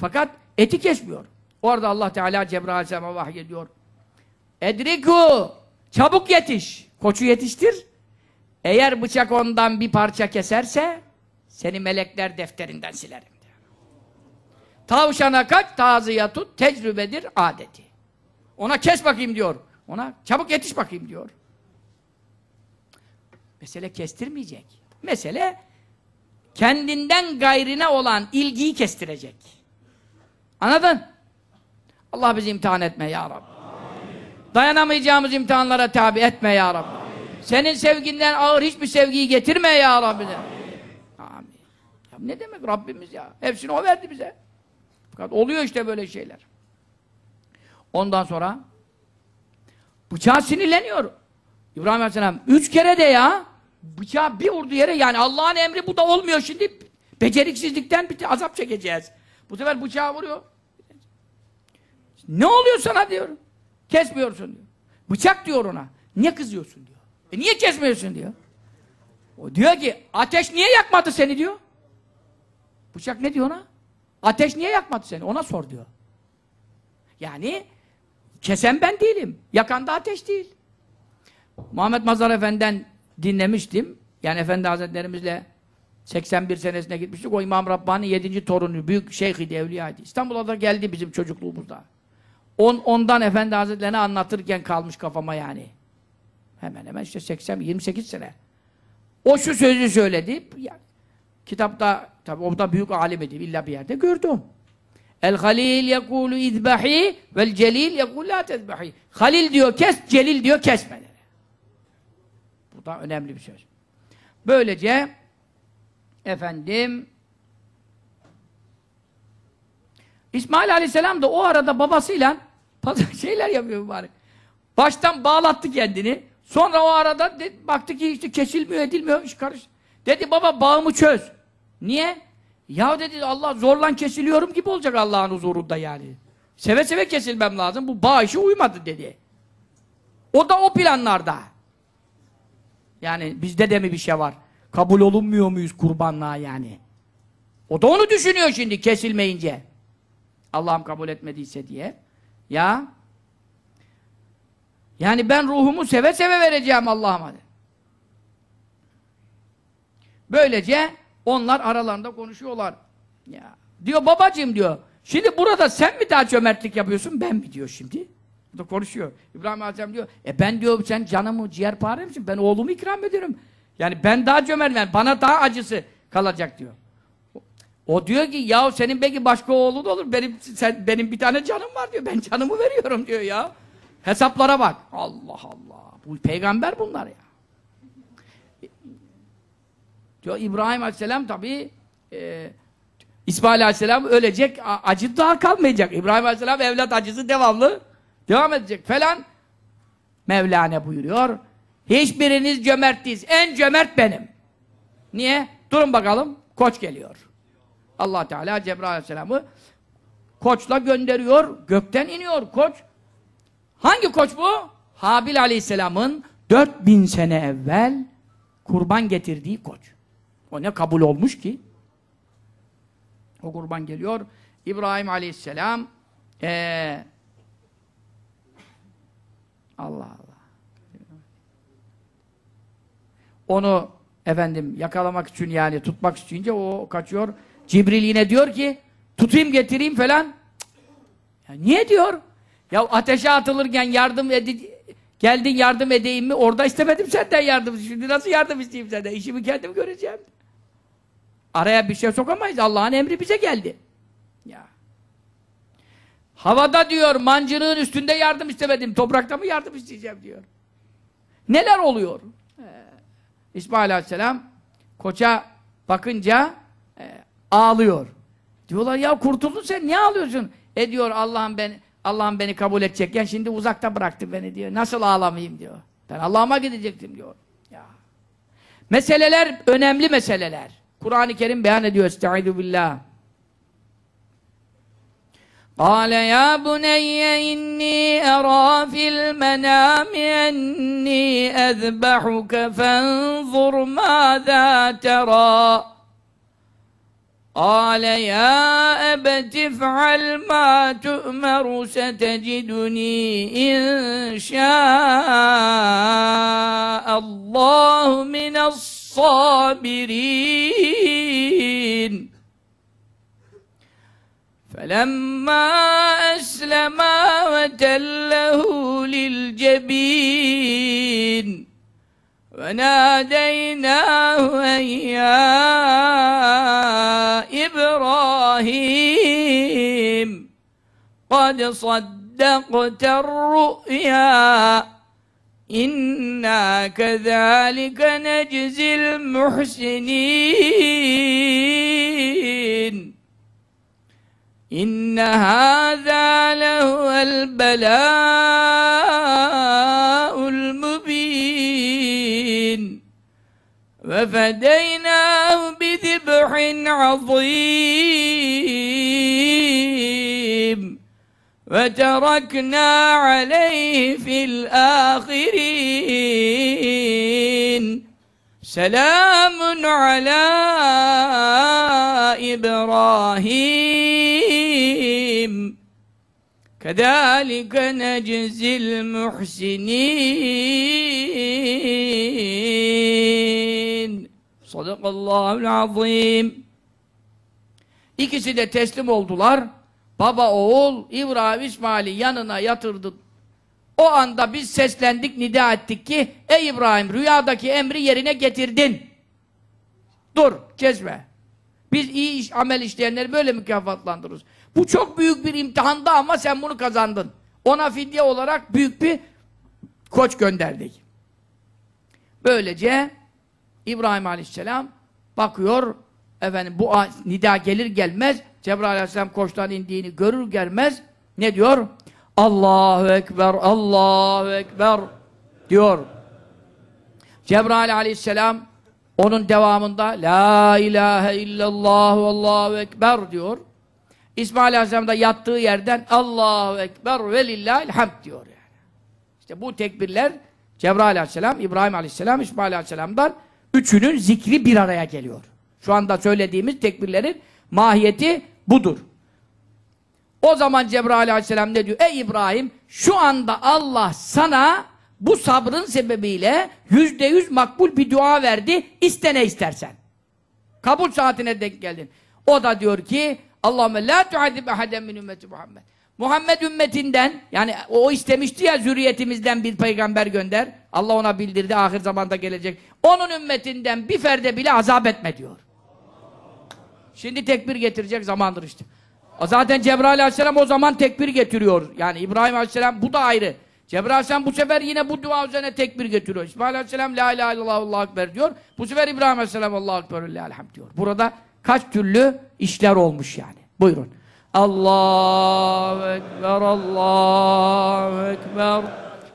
Fakat eti kesmiyor. Orada Allah Teala Cebrail Aleyhisselam'a vahyediyor. Edriku! Çabuk yetiş! Koçu yetiştir. Eğer bıçak ondan bir parça keserse seni melekler defterinden silerim. Diyor. Tavşana kaç tazıya tut tecrübedir adeti. Ona kes bakayım diyor. Ona çabuk yetiş bakayım diyor. Mesele kestirmeyecek. Mesele kendinden gayrine olan ilgiyi kestirecek. Anladın? Allah bizi imtihan etme ya Rabbi. Amin. Dayanamayacağımız imtihanlara tabi etme ya Rabbi. Amin. Senin sevginden ağır hiçbir sevgiyi getirme ya Rabbi. Amin. Amin. Ya ne demek Rabbimiz ya? Hepsini O verdi bize. Fakat oluyor işte böyle şeyler. Ondan sonra bıçağa sinirleniyor. İbrahim Aleyhisselam üç kere de ya bıçağı bir vurdu yere yani Allah'ın emri bu da olmuyor şimdi beceriksizlikten bir azap çekeceğiz. Bu sefer bıçağı vuruyor. Ne oluyor sana diyor. Kesmiyorsun diyor. Bıçak diyor ona. Niye kızıyorsun diyor. E niye kesmiyorsun diyor. O diyor ki ateş niye yakmadı seni diyor. Bıçak ne diyor ona? Ateş niye yakmadı seni? Ona sor diyor. Yani kesen ben değilim. Yakan da ateş değil. Muhammed Mazhar Efendi'den dinlemiştim. Yani Efendi Hazretlerimizle 81 senesine gitmiştik. O İmam Rabbani 7. torunu. Büyük şeyhiydi, evliyaydı. İstanbul'a da geldi bizim çocukluğumuzda. On, ondan Efendi Hazretlerine anlatırken kalmış kafama yani. Hemen hemen işte 80, 28 sene. O şu sözü söyledi. Ya, kitapta, tabi o da büyük alim idi. illa bir yerde gördüm. El halil yekulu izbahi vel celil yekulu la tezbahi. Halil diyor kes, celil diyor kesme. Bu da önemli bir söz. Böylece efendim İsmail Aleyhisselam da o arada babasıyla Pazar şeyler yapıyor mübarek. Baştan bağlattı kendini. Sonra o arada de, baktı ki işte kesilmiyor, edilmiyor, iş karış. Dedi baba bağımı çöz. Niye? Ya dedi Allah zorlan kesiliyorum gibi olacak Allah'ın huzurunda yani. Seve seve kesilmem lazım. Bu bağ işi uymadı dedi. O da o planlarda. Yani bizde de mi bir şey var? Kabul olunmuyor muyuz kurbanlığa yani? O da onu düşünüyor şimdi kesilmeyince. Allah'ım kabul etmediyse diye. Ya yani ben ruhumu seve seve vereceğim Allah'ıma. Böylece onlar aralarında konuşuyorlar. Ya. Diyor babacığım diyor. Şimdi burada sen mi daha cömertlik yapıyorsun ben mi diyor şimdi. Bu da konuşuyor. İbrahim Aleyhisselam diyor. E ben diyor sen canımı ciğerpare misin? Ben oğlumu ikram ediyorum. Yani ben daha cömert yani bana daha acısı kalacak diyor. O diyor ki yahu senin belki başka oğlun olur. Benim sen, benim bir tane canım var diyor. Ben canımı veriyorum diyor ya. Hesaplara bak. Allah Allah. Bu peygamber bunlar ya. Diyor İbrahim Aleyhisselam tabii e, İsmail Aleyhisselam ölecek. Acı daha kalmayacak. İbrahim Aleyhisselam evlat acısı devamlı devam edecek falan. mevlane buyuruyor. Hiçbiriniz cömert değiliz. En cömert benim. Niye? Durun bakalım. Koç geliyor. Allah Teala Cebrail Aleyhisselam'ı koçla gönderiyor. Gökten iniyor koç. Hangi koç bu? Habil Aleyhisselam'ın 4000 sene evvel kurban getirdiği koç. O ne kabul olmuş ki? O kurban geliyor. İbrahim Aleyhisselam ee, Allah Allah. Onu efendim yakalamak için yani tutmak isteyince o kaçıyor. Cibril yine diyor ki tutayım getireyim falan. Ya niye diyor? Ya ateşe atılırken yardım edin geldin yardım edeyim mi? Orada istemedim senden yardım. Şimdi nasıl yardım isteyeyim senden? İşimi kendim göreceğim. Araya bir şey sokamayız. Allah'ın emri bize geldi. Ya. Havada diyor mancının üstünde yardım istemedim. Toprakta mı yardım isteyeceğim diyor. Neler oluyor? Ee, İsmail Aleyhisselam koça bakınca ağlıyor. Diyorlar ya kurtuldun sen niye ağlıyorsun? E diyor Allah'ım ben Allah'ım beni kabul edecek yani şimdi uzakta bıraktı beni diyor. Nasıl ağlamayayım diyor. Ben Allah'ıma gidecektim diyor. Ya. Meseleler önemli meseleler. Kur'an-ı Kerim beyan ediyor. Estaizu billah. قال يا بني إني أرى في المنام أني أذبحك فانظر ماذا ترى قال يا أبت افعل ما تؤمر ستجدني إن شاء الله من الصابرين فلما أسلما وتله للجبين وناديناه أن إبراهيم قد صدقت الرؤيا إنا كذلك نجزي المحسنين إن هذا لهو البلاء المبين وفدينا ذبح عظيم وتركنا عليه في الآخرين سلام على إبراهيم كذلك نجزي المحسنين Sadakallahu'l-azim. İkisi de teslim oldular. Baba oğul İbrahim İsmail'i yanına yatırdı. O anda biz seslendik, nida ettik ki Ey İbrahim rüyadaki emri yerine getirdin. Dur, kesme. Biz iyi iş, amel işleyenleri böyle mükafatlandırırız. Bu çok büyük bir imtihanda ama sen bunu kazandın. Ona fidye olarak büyük bir koç gönderdik. Böylece İbrahim Aleyhisselam bakıyor efendim bu nida gelir gelmez Cebrail Aleyhisselam koçtan indiğini görür gelmez ne diyor? Allahu Ekber, Allahu Ekber diyor. Cebrail Aleyhisselam onun devamında La ilahe illallah Allahu Ekber diyor. İsmail Aleyhisselam da yattığı yerden Allahu Ekber ve lillahil diyor yani. İşte bu tekbirler Cebrail Aleyhisselam, İbrahim Aleyhisselam, İsmail Aleyhisselam'dan Üçünün zikri bir araya geliyor. Şu anda söylediğimiz tekbirlerin mahiyeti budur. O zaman Cebrail aleyhisselam ne diyor? Ey İbrahim şu anda Allah sana bu sabrın sebebiyle yüzde yüz makbul bir dua verdi. İstene istersen. Kabul saatine denk geldin. O da diyor ki Allahümme la tuadib ehaden min ümmeti Muhammed. Muhammed ümmetinden yani o istemişti ya zürriyetimizden bir peygamber gönder. Allah ona bildirdi ahir zamanda gelecek. Onun ümmetinden bir ferde bile azap etme diyor. Şimdi tekbir getirecek zamandır işte. Zaten Cebrail aleyhisselam o zaman tekbir getiriyor. Yani İbrahim aleyhisselam bu da ayrı. Cebrail aleyhisselam bu sefer yine bu dua üzerine tekbir getiriyor. İsmail aleyhisselam la ilahe illallah Allahu ekber diyor. Bu sefer İbrahim aleyhisselam Allahu ekber elhamd diyor. Burada kaç türlü işler olmuş yani. Buyurun. Allahu ekber Allahu ekber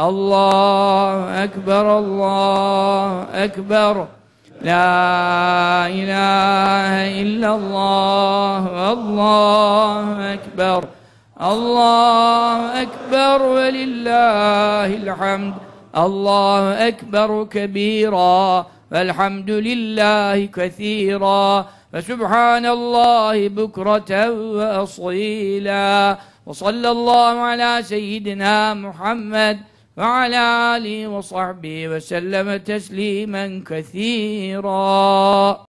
الله أكبر الله أكبر لا إله إلا الله الله أكبر الله أكبر ولله الحمد الله أكبر كبيرا والحمد لله كثيرا فسبحان الله بكرة وأصيلا وصلى الله على سيدنا محمد وعلى آله وصحبه وسلم تسليما كثيرا